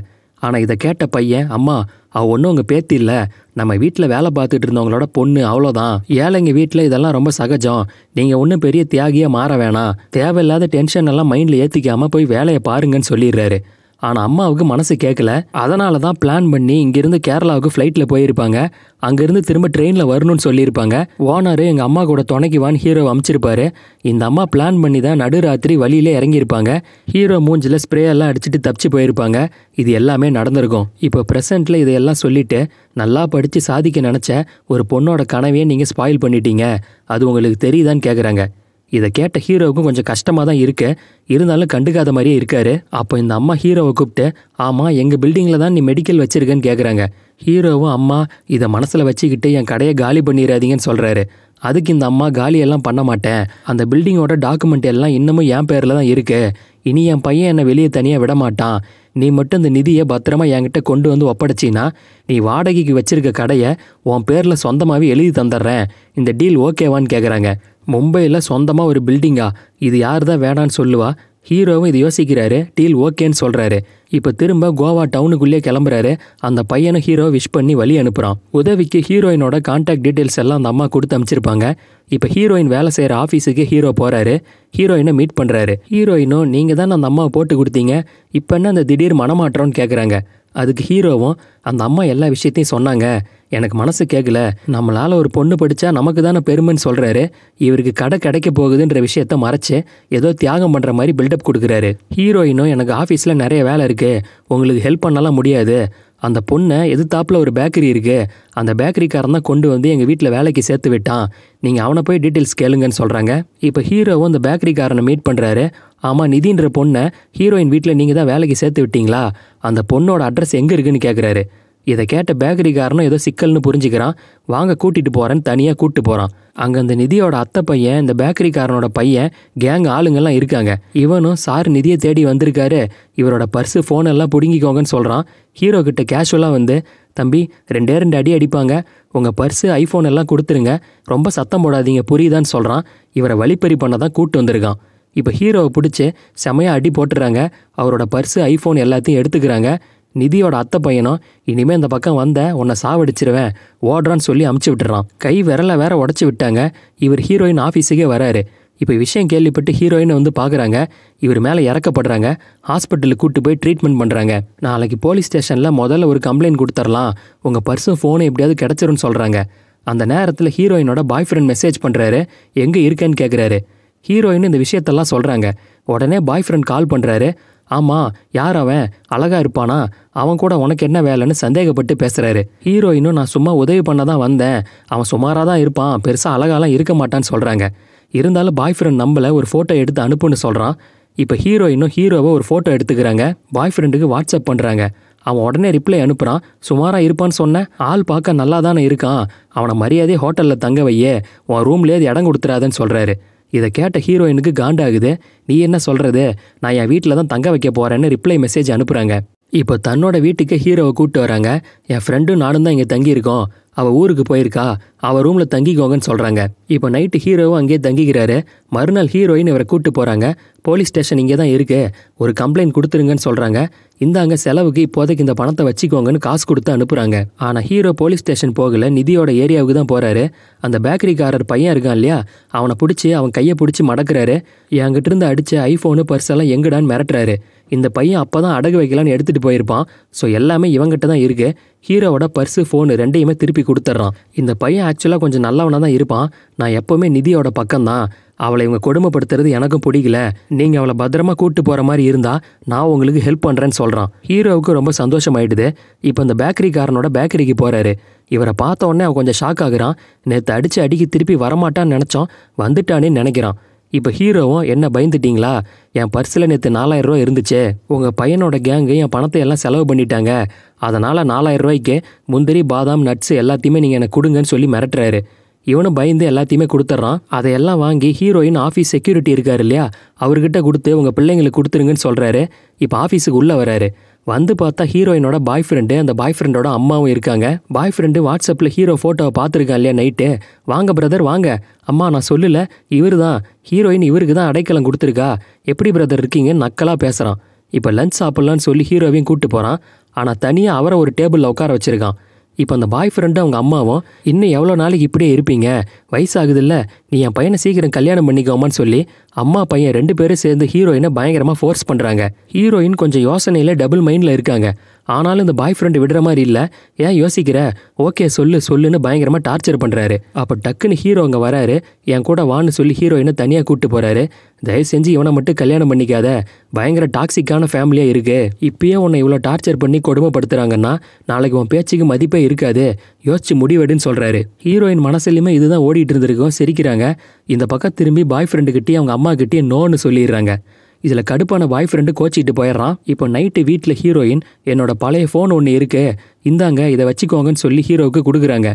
ஆனால் இதை கேட்ட பையன் அம்மா அவள் ஒன்றும் உங்கள் பேத்தி இல்லை நம்ம வீட்டில் வேலை பார்த்துட்டு இருந்தவங்களோட பொண்ணு அவ்வளோதான் ஏழைங்க வீட்டில் இதெல்லாம் ரொம்ப சகஜம் நீங்கள் ஒன்றும் பெரிய தியாகியாக மாற வேணாம் தேவையில்லாத டென்ஷன் எல்லாம் மைண்டில் ஏற்றிக்காமல் போய் வேலையை பாருங்கன்னு சொல்லிடுறாரு ஆனால் அம்மாவுக்கு மனசு கேட்கல அதனால தான் பிளான் பண்ணி இங்கேருந்து கேரளாவுக்கு ஃப்ளைட்டில் போயிருப்பாங்க அங்கேருந்து திரும்ப ட்ரெயினில் வரணும்னு சொல்லியிருப்பாங்க ஓனர் எங்கள் அம்மா கூட துணைக்குவான் ஹீரோ அமைச்சிருப்பாரு இந்த அம்மா பிளான் பண்ணி தான் நடுராத்திரி வழியிலே இறங்கியிருப்பாங்க ஹீரோ மூஞ்சில் ஸ்ப்ரே எல்லாம் அடிச்சுட்டு தப்பிச்சு போயிருப்பாங்க இது எல்லாமே நடந்திருக்கும் இப்போ ப்ரெசண்ட்டில் இதையெல்லாம் சொல்லிட்டு நல்லா படித்து சாதிக்க நினச்ச ஒரு பொண்ணோட கனவையே நீங்கள் ஸ்பாயில் பண்ணிட்டீங்க அது உங்களுக்கு தெரியுதான்னு கேட்குறாங்க இதை கேட்ட ஹீரோவுக்கும் கொஞ்சம் கஷ்டமாக தான் இருக்கு இருந்தாலும் கண்டுக்காத மாதிரியே இருக்காரு அப்போ இந்த அம்மா ஹீரோவை கூப்பிட்டு ஆமாம் எங்கள் பில்டிங்கில் தான் நீ மெடிக்கல் வச்சிருக்கேன்னு கேட்குறாங்க ஹீரோவும் அம்மா இதை மனசில் வச்சுக்கிட்டு என் கடையை காலி பண்ணிடாதீங்கன்னு சொல்கிறாரு அதுக்கு இந்த அம்மா காலியெல்லாம் பண்ண மாட்டேன் அந்த பில்டிங்கோட டாக்குமெண்ட் எல்லாம் இன்னமும் என் பேரில் தான் இருக்குது இனி என் பையன் என்னை வெளியே தனியாக விட மாட்டான் நீ மட்டும் இந்த நிதியை பத்திரமா என்கிட்ட கொண்டு வந்து ஒப்படைச்சின்னா நீ வாடகைக்கு வச்சிருக்க கடையை உன் பேரில் சொந்தமாகவே எழுதி தந்துடுறேன் இந்த டீல் ஓகேவான்னு கேட்குறாங்க மும்பையில் சொந்தமாக ஒரு பில்டிங்கா இது யார் தான் வேணான்னு சொல்லுவா ஹீரோவும் இது யோசிக்கிறாரு டீல் ஓகேன்னு சொல்கிறாரு இப்போ திரும்ப கோவா டவுனுக்குள்ளே கிளம்புறாரு அந்த பையனை ஹீரோ விஷ் பண்ணி வழி அனுப்புகிறான் உதவிக்கு ஹீரோயினோட கான்டாக்ட் டீட்டெயில்ஸ் எல்லாம் அந்த அம்மா கொடுத்து அனுப்பிச்சிருப்பாங்க இப்போ ஹீரோயின் வேலை செய்கிற ஆஃபீஸுக்கு ஹீரோ போகிறாரு ஹீரோயினை மீட் பண்ணுறாரு ஹீரோயினும் நீங்கள் தான் அந்த அம்மாவை போட்டு கொடுத்தீங்க இப்போ என்ன அந்த திடீர் மனமாற்றோன்னு கேட்குறாங்க அதுக்கு ஹீரோவும் அந்த அம்மா எல்லா விஷயத்தையும் சொன்னாங்க எனக்கு மனசு கேட்கல நம்மளால் ஒரு பொண்ணு படித்தா நமக்கு தானே பெருமைன்னு சொல்கிறாரு இவருக்கு கடை கிடைக்க போகுதுன்ற விஷயத்த மறைச்சு ஏதோ தியாகம் பண்ணுற மாதிரி பில்டப் கொடுக்குறாரு ஹீரோயினும் எனக்கு ஆஃபீஸில் நிறைய வேலை இருக்குது உங்களுக்கு ஹெல்ப் பண்ணலாம் முடியாது அந்த பொண்ணை எதிர்த்தாப்பில் ஒரு பேக்கரி இருக்குது அந்த பேக்கரிக்காரன் தான் கொண்டு வந்து எங்கள் வீட்டில் வேலைக்கு சேர்த்து விட்டான் நீங்கள் அவனை போய் டீட்டெயில்ஸ் கேளுங்கன்னு சொல்கிறாங்க இப்போ ஹீரோவும் அந்த பேக்கரிக்காரனை மீட் பண்ணுறாரு ஆமாம் நிதின்ற பொண்ணை ஹீரோயின் வீட்டில் நீங்கள் தான் வேலைக்கு சேர்த்து விட்டீங்களா அந்த பொண்ணோட அட்ரஸ் எங்கே இருக்குன்னு கேட்குறாரு இதை கேட்ட பேக்கரிக்காரனும் ஏதோ சிக்கல்னு புரிஞ்சுக்கிறான் வாங்க கூட்டிகிட்டு போகிறேன்னு தனியாக கூட்டு போகிறான் அங்கே அந்த நிதியோட அத்தை பையன் இந்த பேக்கரிக்காரனோட பையன் கேங் ஆளுங்கள்லாம் இருக்காங்க இவனும் சார் நிதியை தேடி வந்திருக்காரு இவரோட பர்ஸு ஃபோனெல்லாம் பிடுங்கிக்கோங்கன்னு சொல்கிறான் ஹீரோ கிட்ட கேஷுவலாக வந்து தம்பி ரெண்டே ரெண்டு அடி அடிப்பாங்க உங்கள் பர்ஸு ஐஃபோன் எல்லாம் கொடுத்துருங்க ரொம்ப சத்தம் போடாதீங்க புரியுதான்னு சொல்கிறான் இவரை வழிப்பறி பண்ண தான் கூட்டு வந்திருக்கான் இப்போ ஹீரோவை பிடிச்சி செமையாக அடி போட்டுறாங்க அவரோட பர்ஸு ஐஃபோன் எல்லாத்தையும் எடுத்துக்கிறாங்க நிதியோட அத்தை பையனும் இனிமேல் இந்த பக்கம் வந்த உன்னை சாவடிச்சிருவேன் ஓடுறான்னு சொல்லி அமுச்சு விட்டுறான் கை விரல வேற உடச்சி விட்டாங்க இவர் ஹீரோயின் ஆஃபீஸுக்கே வராரு இப்போ விஷயம் கேள்விப்பட்டு ஹீரோயினை வந்து பார்க்குறாங்க இவர் மேலே இறக்கப்படுறாங்க ஹாஸ்பிட்டலுக்கு கூட்டு போய் ட்ரீட்மெண்ட் பண்ணுறாங்க நாளைக்கு போலீஸ் ஸ்டேஷனில் முதல்ல ஒரு கம்ப்ளைண்ட் கொடுத்துர்லாம் உங்கள் பர்ஸும் ஃபோனும் எப்படியாவது கிடச்சிரும்னு சொல்கிறாங்க அந்த நேரத்தில் ஹீரோயினோட பாய் ஃப்ரெண்ட் மெசேஜ் பண்ணுறாரு எங்கே இருக்கேன்னு கேட்குறாரு ஹீரோயின் இந்த விஷயத்தெல்லாம் சொல்கிறாங்க உடனே பாய் ஃப்ரெண்ட் கால் பண்ணுறாரு ஆமாம் யார் அவன் அழகா இருப்பானா அவன் கூட உனக்கு என்ன வேலைன்னு சந்தேகப்பட்டு பேசுகிறாரு ஹீரோயினும் நான் சும்மா உதவி பண்ண தான் வந்தேன் அவன் சுமாராக தான் இருப்பான் பெருசாக அழகாலாம் இருக்க மாட்டான்னு சொல்கிறாங்க இருந்தாலும் பாய் ஃப்ரெண்ட் நம்மளை ஒரு ஃபோட்டோ எடுத்து அனுப்புன்னு சொல்கிறான் இப்போ ஹீரோயினும் ஹீரோவை ஒரு ஃபோட்டோ எடுத்துக்கிறாங்க பாய் ஃப்ரெண்டுக்கு வாட்ஸ்அப் பண்ணுறாங்க அவன் உடனே ரிப்ளை அனுப்புகிறான் சுமாராக இருப்பான்னு சொன்னேன் ஆள் பார்க்க நல்லா தானே இருக்கான் அவனை மரியாதையே ஹோட்டலில் தங்க வையே உன் ரூம்லேயே இடம் கொடுத்துறாதுன்னு சொல்கிறாரு இதை கேட்ட ஹீரோயினுக்கு காண்டாகுது நீ என்ன சொல்கிறது நான் என் வீட்டில் தான் தங்க வைக்க போகிறேன்னு ரிப்ளை மெசேஜ் அனுப்புகிறாங்க இப்போ தன்னோட வீட்டுக்கு ஹீரோவை கூப்பிட்டு வராங்க என் ஃப்ரெண்டும் நானும் தான் இங்கே தங்கியிருக்கோம் அவள் ஊருக்கு போயிருக்கா அவள் ரூமில் தங்கிக்கோங்கன்னு சொல்கிறாங்க இப்போ நைட்டு ஹீரோவும் அங்கேயே தங்கிக்கிறாரு மறுநாள் ஹீரோயின் இவரை கூப்பிட்டு போகிறாங்க போலீஸ் ஸ்டேஷன் இங்கே தான் இருக்குது ஒரு கம்ப்ளைண்ட் கொடுத்துருங்கன்னு சொல்கிறாங்க இந்தாங்க செலவுக்கு இப்போதைக்கு இந்த பணத்தை வச்சுக்கோங்கன்னு காசு கொடுத்து அனுப்புகிறாங்க ஆனால் ஹீரோ போலீஸ் ஸ்டேஷன் போகல நிதியோட ஏரியாவுக்கு தான் போகிறாரு அந்த பேக்கரிக்காரர் பையன் இருக்கான் இல்லையா அவனை பிடிச்சி அவன் கையை பிடிச்சி மடக்கிறாரு என்கிட்ட இருந்து அடித்த ஐஃபோனு பர்ஸெல்லாம் எங்கடான்னு மிரட்டுறாரு இந்த பையன் அப்போ தான் அடகு வைக்கலான்னு எடுத்துகிட்டு போயிருப்பான் ஸோ எல்லாமே இவங்கிட்ட தான் இருக்கு ஹீரோவோட பர்ஸு ஃபோனு ரெண்டையுமே திருப்பி கொடுத்துட்றான் இந்த பையன் ஆக்சுவலாக கொஞ்சம் நல்லவனாக தான் இருப்பான் நான் எப்போவுமே நிதியோட பக்கம்தான் அவளை இவங்க கொடுமைப்படுத்துறது எனக்கும் பிடிக்கல நீங்கள் அவளை பத்திரமா கூட்டு போகிற மாதிரி இருந்தால் நான் உங்களுக்கு ஹெல்ப் பண்ணுறேன்னு சொல்கிறான் ஹீரோவுக்கு ரொம்ப சந்தோஷமாயிடுது இப்போ இந்த பேக்கரிக்காரனோட பேக்கரிக்கு போகிறாரு இவரை பார்த்த உடனே அவன் கொஞ்சம் ஷாக் ஆகுறான் நேற்று அடித்து அடிக்கி திருப்பி வரமாட்டான்னு நினச்சோம் வந்துட்டானே நினைக்கிறான் இப்போ ஹீரோவும் என்ன பயந்துட்டீங்களா என் பர்ஸில் நேற்று ரூபாய் இருந்துச்சு உங்கள் பையனோட கேங்கு என் பணத்தை எல்லாம் செலவு பண்ணிட்டாங்க அதனால் ரூபாய்க்கு முந்திரி பாதாம் நட்ஸ் எல்லாத்தையுமே நீங்கள் எனக்கு கொடுங்கன்னு சொல்லி மிரட்டுறாரு இவனும் பயந்து எல்லாத்தையுமே கொடுத்துட்றான் அதையெல்லாம் வாங்கி ஹீரோயின் ஆஃபீஸ் செக்யூரிட்டி இருக்கார் இல்லையா அவர்கிட்ட கொடுத்து உங்கள் பிள்ளைங்களுக்கு கொடுத்துருங்கன்னு சொல்கிறாரு இப்போ ஆஃபீஸுக்கு உள்ளே வராரு வந்து பார்த்தா ஹீரோயினோட பாய் ஃப்ரெண்டு அந்த பாய் ஃப்ரெண்டோட அம்மாவும் இருக்காங்க பாய் ஃப்ரெண்டு வாட்ஸ்அப்பில் ஹீரோ ஃபோட்டோவை பார்த்துருக்கான் இல்லையா நைட்டு வாங்க பிரதர் வாங்க அம்மா நான் சொல்லல இவர் தான் ஹீரோயின் இவருக்கு தான் அடைக்கலம் கொடுத்துருக்கா எப்படி பிரதர் இருக்கீங்க நக்கலாக பேசுகிறான் இப்போ லஞ்ச் சாப்பிட்லான்னு சொல்லி ஹீரோவையும் கூப்பிட்டு போகிறான் ஆனால் தனியாக அவரை ஒரு டேபிளில் உட்கார வச்சுருக்கான் இப்போ அந்த பாய் ஃப்ரெண்டும் அவங்க அம்மாவும் இன்னும் எவ்வளோ நாளைக்கு இப்படியே இருப்பீங்க வயசாகுதில்ல நீ என் பையனை சீக்கிரம் கல்யாணம் பண்ணிக்கோமான்னு சொல்லி அம்மா பையன் ரெண்டு பேரும் சேர்ந்து ஹீரோயினை பயங்கரமாக ஃபோர்ஸ் பண்ணுறாங்க ஹீரோயின் கொஞ்சம் யோசனையில் டபுள் மைண்டில் இருக்காங்க ஆனாலும் இந்த பாய் ஃப்ரெண்டு விடுற மாதிரி இல்லை ஏன் யோசிக்கிற ஓகே சொல்லு சொல்லுன்னு பயங்கரமாக டார்ச்சர் பண்ணுறாரு அப்போ டக்குன்னு ஹீரோ அங்கே வராரு என் கூட வான்னு சொல்லி ஹீரோயினை தனியாக கூப்பிட்டு போகிறாரு தயவு செஞ்சு இவனை மட்டும் கல்யாணம் பண்ணிக்காத பயங்கர டாக்ஸிக்கான ஃபேமிலியாக இருக்குது இப்பயே உன்னை இவ்வளோ டார்ச்சர் பண்ணி கொடுமைப்படுத்துகிறாங்கன்னா நாளைக்கு உன் பேச்சுக்கு மதிப்பே இருக்காது யோசிச்சு முடிவெடுன்னு சொல்கிறாரு ஹீரோயின் மனசுலையுமே இதுதான் ஓடிட்டு இருந்திருக்கோம் சிரிக்கிறாங்க இந்த பக்கம் திரும்பி பாய் ஃப்ரெண்டுக்கிட்டே அவங்க அம்மா கிட்டேயே நோன்னு சொல்லிடுறாங்க இதில் கடுப்பான பாய் ஃப்ரெண்டு கோச்சிட்டு போயிடுறான் இப்போ நைட்டு வீட்டில் ஹீரோயின் என்னோட பழைய ஃபோன் ஒன்று இருக்கு இந்தாங்க இதை வச்சுக்கோங்கன்னு சொல்லி ஹீரோவுக்கு கொடுக்குறாங்க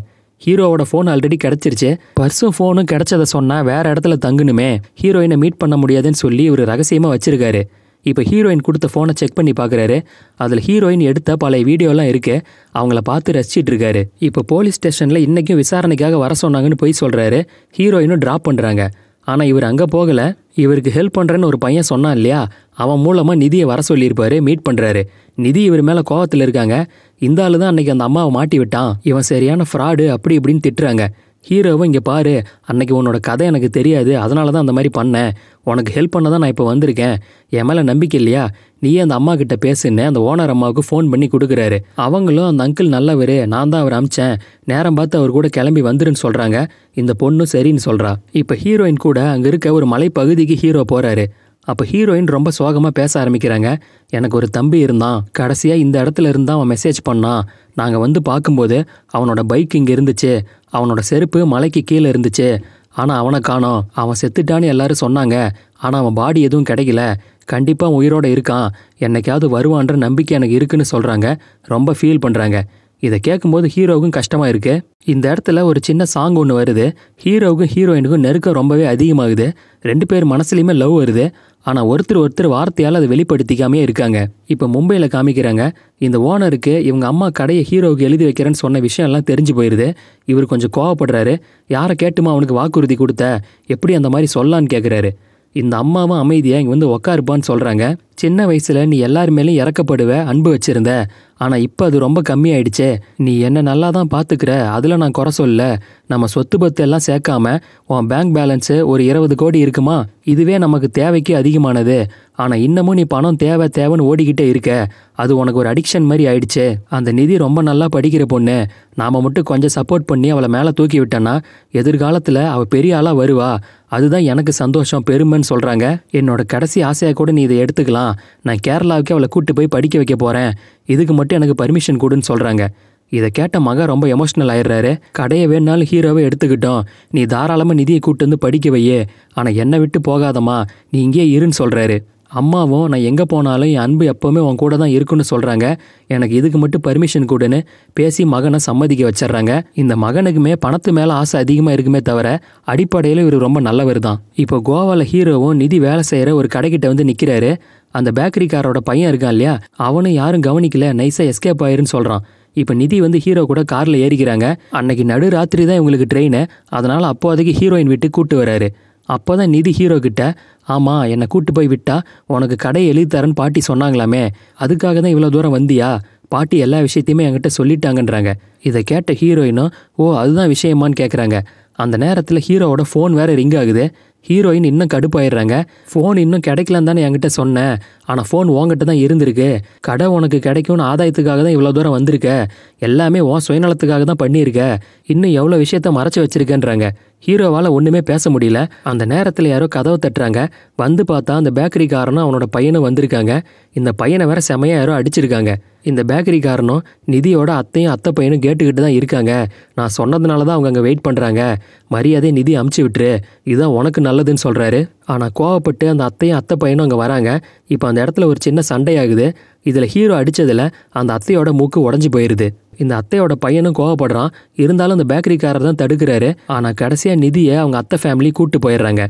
ஹீரோவோட ஃபோன் ஆல்ரெடி கிடச்சிருச்சு பர்சும் ஃபோனும் கிடச்சதை சொன்னால் வேறு இடத்துல தங்கணுமே ஹீரோயினை மீட் பண்ண முடியாதுன்னு சொல்லி இவர் ரகசியமாக வச்சுருக்காரு இப்போ ஹீரோயின் கொடுத்த ஃபோனை செக் பண்ணி பார்க்குறாரு அதில் ஹீரோயின் எடுத்த பழைய வீடியோலாம் இருக்கு அவங்கள பார்த்து ரசிச்சிட்டு இருக்காரு இப்போ போலீஸ் ஸ்டேஷனில் இன்றைக்கும் விசாரணைக்காக வர சொன்னாங்கன்னு போய் சொல்கிறாரு ஹீரோயினும் ட்ராப் பண்ணுறாங்க ஆனால் இவர் அங்கே போகலை இவருக்கு ஹெல்ப் பண்ணுறேன்னு ஒரு பையன் சொன்னான் இல்லையா அவன் மூலமாக நிதியை வர சொல்லியிருப்பாரு மீட் பண்ணுறாரு நிதி இவர் மேலே கோவத்தில் இருக்காங்க இந்த ஆள் தான் அன்னைக்கு அந்த அம்மாவை மாட்டி விட்டான் இவன் சரியான ஃப்ராடு அப்படி இப்படின்னு திட்டுறாங்க ஹீரோவை இங்கே பாரு அன்னைக்கு உன்னோட கதை எனக்கு தெரியாது அதனால தான் அந்த மாதிரி பண்ணேன் உனக்கு ஹெல்ப் பண்ண தான் நான் இப்போ வந்திருக்கேன் என் மேலே நம்பிக்கை இல்லையா நீயே அந்த அம்மா கிட்ட பேசுன்னு அந்த ஓனர் அம்மாவுக்கு ஃபோன் பண்ணி கொடுக்குறாரு அவங்களும் அந்த அங்கிள் நல்லவர் நான் தான் அவர் அமிச்சேன் நேரம் பார்த்து அவர் கூட கிளம்பி வந்துருன்னு சொல்கிறாங்க இந்த பொண்ணும் சரின்னு சொல்கிறா இப்போ ஹீரோயின் கூட அங்கே இருக்க ஒரு மலைப்பகுதிக்கு ஹீரோ போகிறாரு அப்போ ஹீரோயின் ரொம்ப சோகமாக பேச ஆரம்பிக்கிறாங்க எனக்கு ஒரு தம்பி இருந்தான் கடைசியாக இந்த இடத்துல இருந்தால் அவன் மெசேஜ் பண்ணான் நாங்கள் வந்து பார்க்கும்போது அவனோட பைக் இங்கே இருந்துச்சு அவனோட செருப்பு மலைக்கு கீழே இருந்துச்சு ஆனால் அவனை காணோம் அவன் செத்துட்டான்னு எல்லாரும் சொன்னாங்க ஆனால் அவன் பாடி எதுவும் கிடைக்கல கண்டிப்பாக உயிரோடு இருக்கான் என்னைக்காவது வருவான்ற நம்பிக்கை எனக்கு இருக்குன்னு சொல்கிறாங்க ரொம்ப ஃபீல் பண்ணுறாங்க இதை கேட்கும்போது ஹீரோவுக்கும் கஷ்டமாக இருக்குது இந்த இடத்துல ஒரு சின்ன சாங் ஒன்று வருது ஹீரோவுக்கும் ஹீரோயினுக்கும் நெருக்கம் ரொம்பவே அதிகமாகுது ரெண்டு பேர் மனசுலையுமே லவ் வருது ஆனால் ஒருத்தர் ஒருத்தர் வார்த்தையால் அதை வெளிப்படுத்திக்காமே இருக்காங்க இப்போ மும்பையில் காமிக்கிறாங்க இந்த ஓனருக்கு இவங்க அம்மா கடையை ஹீரோவுக்கு எழுதி வைக்கிறேன்னு சொன்ன விஷயம் எல்லாம் தெரிஞ்சு போயிடுது இவர் கொஞ்சம் கோவப்படுறாரு யாரை கேட்டுமா அவனுக்கு வாக்குறுதி கொடுத்த எப்படி அந்த மாதிரி சொல்லான்னு கேட்குறாரு இந்த அம்மாவும் அமைதியாக இங்கே வந்து உக்காருப்பான்னு சொல்கிறாங்க சின்ன வயசில் நீ எல்லார் மேலேயும் இறக்கப்படுவ அன்பு வச்சுருந்த ஆனால் இப்போ அது ரொம்ப கம்மியாயிடுச்சே நீ என்ன நல்லா தான் பார்த்துக்கிற அதில் நான் குறை சொல்ல நம்ம சொத்து பத்து எல்லாம் சேர்க்காம உன் பேங்க் பேலன்ஸு ஒரு இருபது கோடி இருக்குமா இதுவே நமக்கு தேவைக்கு அதிகமானது ஆனால் இன்னமும் நீ பணம் தேவை தேவைன்னு ஓடிக்கிட்டே இருக்க அது உனக்கு ஒரு அடிக்ஷன் மாதிரி ஆயிடுச்சு அந்த நிதி ரொம்ப நல்லா படிக்கிற பொண்ணு நாம் மட்டும் கொஞ்சம் சப்போர்ட் பண்ணி அவளை மேலே தூக்கி விட்டேன்னா எதிர்காலத்தில் அவள் பெரிய ஆளாக வருவா அதுதான் எனக்கு சந்தோஷம் பெருமைன்னு சொல்கிறாங்க என்னோட கடைசி ஆசையாக கூட நீ இதை எடுத்துக்கலாம் நான் கேரளாவுக்கு அவளை கூப்பிட்டு போய் படிக்க வைக்க போகிறேன் இதுக்கு மட்டும் எனக்கு பர்மிஷன் கொடுன்னு சொல்கிறாங்க இதை கேட்ட மகன் ரொம்ப எமோஷ்னல் ஆயிடுறாரு கடையை வேணாலும் ஹீரோவை எடுத்துக்கிட்டோம் நீ தாராளமாக நிதியை கூட்டு வந்து படிக்க வையே ஆனால் என்னை விட்டு போகாதம்மா நீ இங்கேயே இருன்னு சொல்கிறாரு அம்மாவும் நான் எங்கே போனாலும் என் அன்பு எப்போவுமே உன் கூட தான் இருக்குன்னு சொல்கிறாங்க எனக்கு இதுக்கு மட்டும் பர்மிஷன் கொடுன்னு பேசி மகனை சம்மதிக்க வச்சிடுறாங்க இந்த மகனுக்குமே பணத்து மேலே ஆசை அதிகமாக இருக்குமே தவிர அடிப்படையில் இவர் ரொம்ப நல்லவர் தான் இப்போ கோவாவில் ஹீரோவும் நிதி வேலை செய்கிற ஒரு கடைக்கிட்ட வந்து நிற்கிறாரு அந்த பேக்கரிக்காரோட பையன் இருக்கான் இல்லையா அவனும் யாரும் கவனிக்கல நைஸாக எஸ்கேப் ஆயிருன்னு சொல்கிறான் இப்போ நிதி வந்து ஹீரோ கூட காரில் ஏறிக்கிறாங்க அன்னைக்கு நடு ராத்திரி தான் இவங்களுக்கு ட்ரெயின் அதனால் அப்போதைக்கு ஹீரோயின் விட்டு கூப்பிட்டு வராரு அப்போ தான் நிதி ஹீரோ கிட்ட ஆமாம் என்னை கூட்டு போய் விட்டா உனக்கு கடை எழுதித்தரேன்னு பாட்டி சொன்னாங்களாமே அதுக்காக தான் இவ்வளோ தூரம் வந்தியா பாட்டி எல்லா விஷயத்தையுமே என்கிட்ட சொல்லிட்டாங்கன்றாங்க இதை கேட்ட ஹீரோயினும் ஓ அதுதான் விஷயமான்னு கேட்குறாங்க அந்த நேரத்தில் ஹீரோவோட ஃபோன் வேற ரிங் ஆகுது ஹீரோயின் இன்னும் கடுப்பாயிடுறாங்க ஃபோன் இன்னும் கிடைக்கலன்னு தானே என்கிட்ட சொன்னேன் ஆனால் ஃபோன் உங்ககிட்ட தான் இருந்திருக்கு கடை உனக்கு கிடைக்கும்னு ஆதாயத்துக்காக தான் இவ்வளோ தூரம் வந்திருக்க எல்லாமே உன் சுயநலத்துக்காக தான் பண்ணியிருக்க இன்னும் எவ்வளோ விஷயத்த மறைச்சி வச்சிருக்கேன்றாங்க ஹீரோவால் ஒன்றுமே பேச முடியல அந்த நேரத்தில் யாரோ கதவை தட்டுறாங்க வந்து பார்த்தா அந்த பேக்கரிக்காரனும் அவனோட பையனும் வந்திருக்காங்க இந்த பையனை வேற செமையாக யாரோ அடிச்சிருக்காங்க இந்த பேக்கரி காரணம் நிதியோட அத்தையும் அத்தை பையனும் கேட்டுக்கிட்டு தான் இருக்காங்க நான் சொன்னதுனால தான் அவங்க அங்கே வெயிட் பண்ணுறாங்க மரியாதை நிதி அமுச்சு விட்டுரு இதுதான் உனக்கு நல்லதுன்னு சொல்கிறாரு ஆனால் கோவப்பட்டு அந்த அத்தையும் அத்தை பையனும் அங்கே வராங்க இப்போ அந்த இடத்துல ஒரு சின்ன சண்டையாகுது இதில் ஹீரோ அடித்ததில் அந்த அத்தையோட மூக்கு உடஞ்சி போயிடுது இந்த அத்தையோட பையனும் கோவப்படுறான் இருந்தாலும் அந்த பேக்கரிக்காரர் தான் தடுக்கிறாரு ஆனால் கடைசியாக நிதியை அவங்க அத்தை ஃபேமிலி கூப்பிட்டு போயிடுறாங்க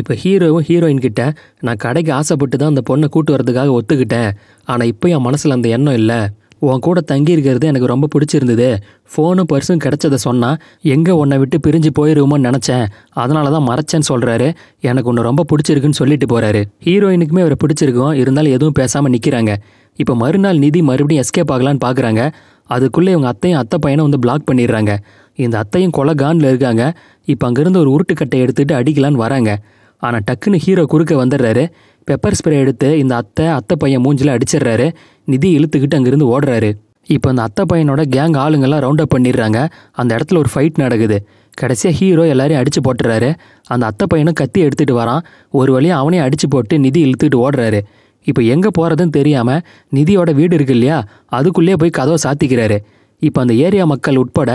இப்போ ஹீரோவும் ஹீரோயின் கிட்ட நான் கடைக்கு ஆசைப்பட்டு தான் அந்த பொண்ணை கூட்டு வரதுக்காக ஒத்துக்கிட்டேன் ஆனால் இப்போ என் மனசில் அந்த எண்ணம் இல்லை உன் கூட தங்கியிருக்கிறது எனக்கு ரொம்ப பிடிச்சிருந்தது ஃபோனும் பர்ஸும் கிடைச்சதை சொன்னால் எங்கே உன்னை விட்டு பிரிஞ்சு போயிருவோமோன்னு நினச்சேன் அதனால தான் மறைச்சேன்னு சொல்கிறாரு எனக்கு உன்னை ரொம்ப பிடிச்சிருக்குன்னு சொல்லிட்டு போகிறாரு ஹீரோயினுக்குமே அவரை பிடிச்சிருக்கோம் இருந்தாலும் எதுவும் பேசாமல் நிற்கிறாங்க இப்போ மறுநாள் நிதி மறுபடியும் எஸ்கேப் ஆகலான்னு பார்க்குறாங்க அதுக்குள்ளே இவங்க அத்தையும் அத்தை பையனை வந்து பிளாக் பண்ணிடுறாங்க இந்த அத்தையும் கொலகான்ல இருக்காங்க இப்போ அங்கேருந்து ஒரு உருட்டுக்கட்டை எடுத்துகிட்டு அடிக்கலான்னு வராங்க ஆனால் டக்குன்னு ஹீரோ குறுக்க வந்துடுறாரு பெப்பர் ஸ்ப்ரே எடுத்து இந்த அத்தை அத்தை பையன் மூஞ்சில் அடிச்சிடுறாரு நிதி இழுத்துக்கிட்டு அங்கேருந்து ஓடுறாரு இப்போ அந்த அத்தை பையனோட கேங் ஆளுங்கெல்லாம் ரவுண்ட் பண்ணிடுறாங்க அந்த இடத்துல ஒரு ஃபைட் நடக்குது கடைசியாக ஹீரோ எல்லாரையும் அடித்து போட்டுறாரு அந்த அத்தை பையனும் கத்தி எடுத்துகிட்டு வரான் ஒரு வழியும் அவனையும் அடித்து போட்டு நிதி இழுத்துக்கிட்டு ஓடுறாரு இப்போ எங்கே போகிறதுன்னு தெரியாமல் நிதியோட வீடு இருக்கு இல்லையா அதுக்குள்ளேயே போய் கதவை சாத்திக்கிறாரு இப்போ அந்த ஏரியா மக்கள் உட்பட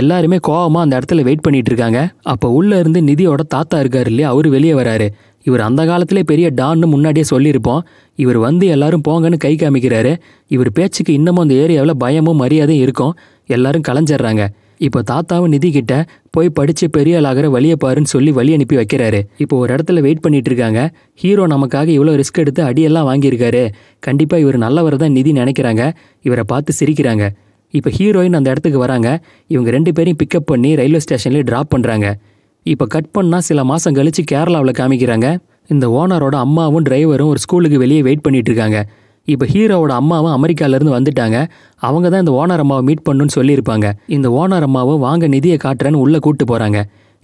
எல்லாருமே கோவமாக அந்த இடத்துல வெயிட் பண்ணிட்டு இருக்காங்க அப்போ உள்ளே இருந்து நிதியோட தாத்தா இருக்கார் இல்லையா அவர் வெளியே வராரு இவர் அந்த காலத்திலே பெரிய டான்னு முன்னாடியே சொல்லியிருப்போம் இவர் வந்து எல்லாரும் போங்கன்னு கை காமிக்கிறாரு இவர் பேச்சுக்கு இன்னமும் அந்த ஏரியாவில் பயமும் மரியாதையும் இருக்கும் எல்லாரும் கலைஞ்சிட்றாங்க இப்போ தாத்தாவும் நிதி கிட்ட போய் படித்து பெரிய ஆளாகிற வழியை பாருன்னு சொல்லி வழி அனுப்பி வைக்கிறாரு இப்போ ஒரு இடத்துல வெயிட் பண்ணிட்டு இருக்காங்க ஹீரோ நமக்காக இவ்வளோ ரிஸ்க் எடுத்து அடியெல்லாம் வாங்கியிருக்காரு கண்டிப்பாக இவர் நல்லவர் தான் நிதி நினைக்கிறாங்க இவரை பார்த்து சிரிக்கிறாங்க இப்போ ஹீரோயின் அந்த இடத்துக்கு வராங்க இவங்க ரெண்டு பேரையும் பிக்கப் பண்ணி ரயில்வே ஸ்டேஷன்லேயே ட்ராப் பண்ணுறாங்க இப்போ கட் பண்ணால் சில மாதம் கழித்து கேரளாவில் காமிக்கிறாங்க இந்த ஓனரோட அம்மாவும் டிரைவரும் ஒரு ஸ்கூலுக்கு வெளியே வெயிட் பண்ணிகிட்டு இருக்காங்க இப்போ ஹீரோவோட அம்மாவும் அமெரிக்காவிலேருந்து வந்துட்டாங்க அவங்க தான் இந்த ஓனர் அம்மாவை மீட் பண்ணுன்னு சொல்லியிருப்பாங்க இந்த ஓனர் அம்மாவும் வாங்க நிதியை காட்டுறேன்னு உள்ளே கூப்பிட்டு போகிறாங்க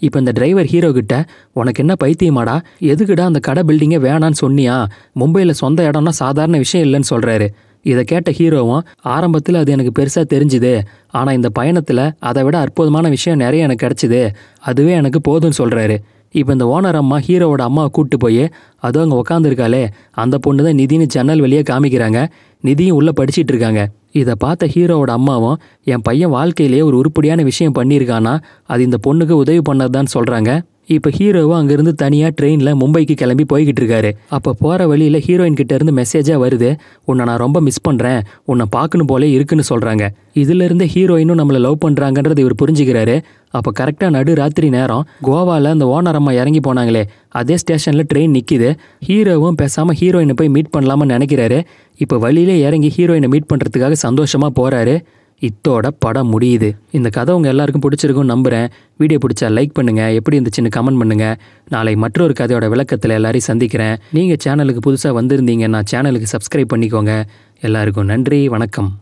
இப்போ இந்த டிரைவர் ஹீரோ கிட்ட உனக்கு என்ன பைத்தியமாடா எதுக்குடா அந்த கடை பில்டிங்கே வேணான்னு சொன்னியா மும்பையில் சொந்த இடம்னா சாதாரண விஷயம் இல்லைன்னு சொல்கிறாரு இதை கேட்ட ஹீரோவும் ஆரம்பத்தில் அது எனக்கு பெருசாக தெரிஞ்சுது ஆனால் இந்த பயணத்தில் அதை விட அற்புதமான விஷயம் நிறைய எனக்கு கிடச்சிது அதுவே எனக்கு போதும்னு சொல்கிறாரு இப்போ இந்த ஓனர் அம்மா ஹீரோவோட அம்மாவை கூப்பிட்டு போய் அதோ அங்கே உக்காந்துருக்காளே அந்த பொண்ணு தான் நிதின்னு ஜன்னல் வெளியே காமிக்கிறாங்க நிதியும் உள்ளே படிச்சுட்டு இருக்காங்க இதை பார்த்த ஹீரோவோட அம்மாவும் என் பையன் வாழ்க்கையிலேயே ஒரு உருப்படியான விஷயம் பண்ணியிருக்கானா அது இந்த பொண்ணுக்கு உதவி பண்ணதுதான் சொல்கிறாங்க இப்போ ஹீரோவும் அங்கேருந்து தனியாக ட்ரெயினில் மும்பைக்கு கிளம்பி போய்கிட்டு இருக்காரு அப்போ போகிற வழியில் ஹீரோயின் கிட்டேருந்து மெசேஜாக வருது உன்னை நான் ரொம்ப மிஸ் பண்ணுறேன் உன்னை பார்க்கணும் போலே இருக்குன்னு சொல்கிறாங்க இதிலிருந்து ஹீரோயினும் நம்மளை லவ் பண்ணுறாங்கன்றது இவர் புரிஞ்சுக்கிறாரு அப்போ கரெக்டாக நடு ராத்திரி நேரம் கோவாவில் அந்த ஓனர் அம்மா இறங்கி போனாங்களே அதே ஸ்டேஷனில் ட்ரெயின் நிற்கிது ஹீரோவும் பேசாமல் ஹீரோயினை போய் மீட் பண்ணலாமான்னு நினைக்கிறாரு இப்போ வழியிலே இறங்கி ஹீரோயினை மீட் பண்ணுறதுக்காக சந்தோஷமாக போகிறாரு இத்தோட படம் முடியுது இந்த கதை உங்கள் எல்லாருக்கும் பிடிச்சிருக்கும்னு நம்புகிறேன் வீடியோ பிடிச்சா லைக் பண்ணுங்கள் எப்படி இருந்துச்சுன்னு கமெண்ட் பண்ணுங்கள் நாளை மற்றொரு கதையோட விளக்கத்தில் எல்லாரையும் சந்திக்கிறேன் நீங்கள் சேனலுக்கு புதுசாக வந்திருந்தீங்கன்னா சேனலுக்கு சப்ஸ்கிரைப் பண்ணிக்கோங்க எல்லாருக்கும் நன்றி வணக்கம்